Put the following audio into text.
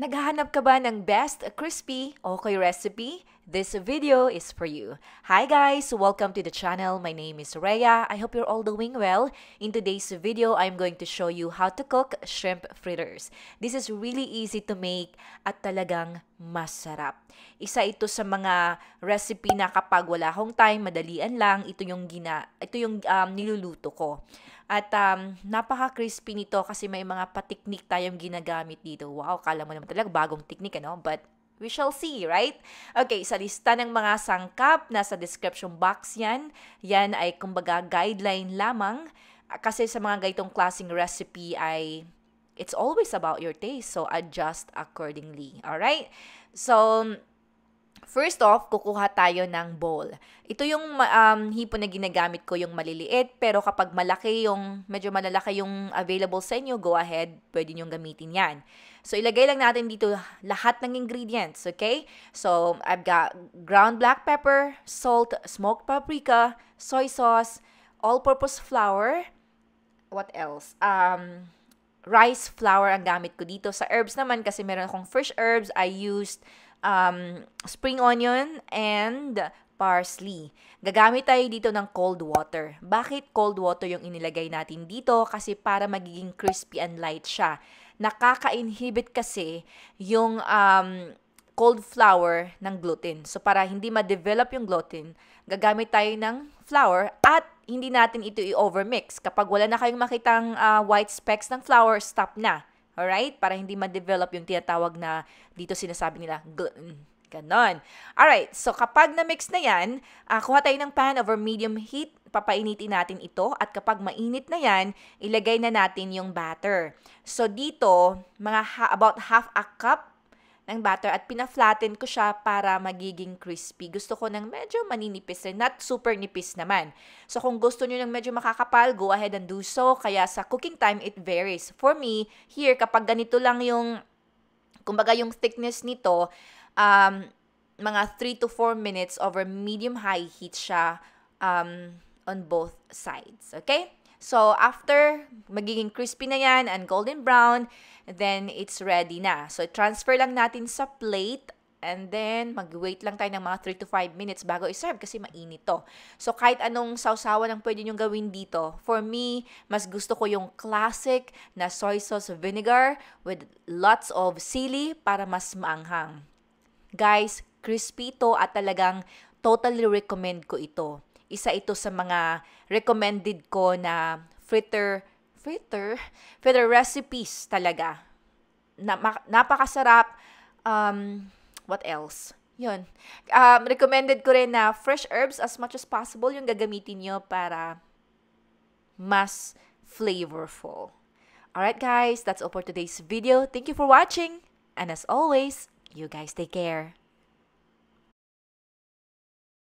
Naghahanap ka ba ng best crispy okay recipe? This video is for you. Hi guys! Welcome to the channel. My name is Rhea. I hope you're all doing well. In today's video, I'm going to show you how to cook shrimp fritters. This is really easy to make at talagang masarap. Isa ito sa mga recipe na kapag wala akong time, madalian lang, ito yung, gina, ito yung um, niluluto ko. At um, napaka-crispy nito kasi may mga patiknik tayong ginagamit dito. Wow, kala mo naman talaga bagong teknik, ano? But we shall see, right? Okay, sa lista ng mga sangkap, nasa description box yan. Yan ay kumbaga guideline lamang. Kasi sa mga gaitong klaseng recipe ay it's always about your taste. So, adjust accordingly. Alright? So, First off, kukuha tayo ng bowl. Ito yung um, hipon na ginagamit ko, yung maliliit, pero kapag malaki yung, medyo malalaki yung available sa inyo, go ahead, pwede nyo gamitin yan. So, ilagay lang natin dito lahat ng ingredients, okay? So, I've got ground black pepper, salt, smoked paprika, soy sauce, all-purpose flour, what else? Um, rice flour ang gamit ko dito. Sa herbs naman, kasi meron akong fresh herbs, I used um, spring onion, and parsley. Gagamit tayo dito ng cold water. Bakit cold water yung inilagay natin dito? Kasi para magiging crispy and light siya. Nakaka-inhibit kasi yung um, cold flour ng gluten. So para hindi ma-develop yung gluten, gagamit tayo ng flour at hindi natin ito i-overmix. Kapag wala na kayong makitang uh, white specks ng flour, stop na Alright? Para hindi ma-develop yung tinatawag na dito sinasabi nila gluten. Ganon. Alright, so kapag na-mix na yan, uh, kuha tayo ng pan over medium heat. Papainitin natin ito at kapag mainit na yan, ilagay na natin yung batter. So dito, mga ha- about half a cup ng batter at pinaflatten ko siya para magiging crispy. Gusto ko ng medyo maninipis rin, not super nipis naman. So kung gusto niyo ng medyo makakapal, go ahead and do so. Kaya sa cooking time, it varies. For me, here, kapag ganito lang yung, kumbaga yung thickness nito, um, mga 3 to 4 minutes over medium-high heat siya um, on both sides. Okay? So, after magiging crispy na yan and golden brown, then it's ready na. So, transfer lang natin sa plate And then, mag-wait lang tayo ng mga 3 to 5 minutes bago i-serve kasi mainit to. So, kahit anong sausawan ang pwede nyong gawin dito. For me, mas gusto ko yung classic na soy sauce vinegar with lots of sili para mas maanghang. Guys, crispy to at talagang totally recommend ko ito isa ito sa mga recommended ko na fritter, fritter, fritter recipes talaga. Na, napakasarap. Um, what else? Yun. Um, recommended ko rin na fresh herbs as much as possible yung gagamitin nyo para mas flavorful. Alright guys, that's all for today's video. Thank you for watching. And as always, you guys take care.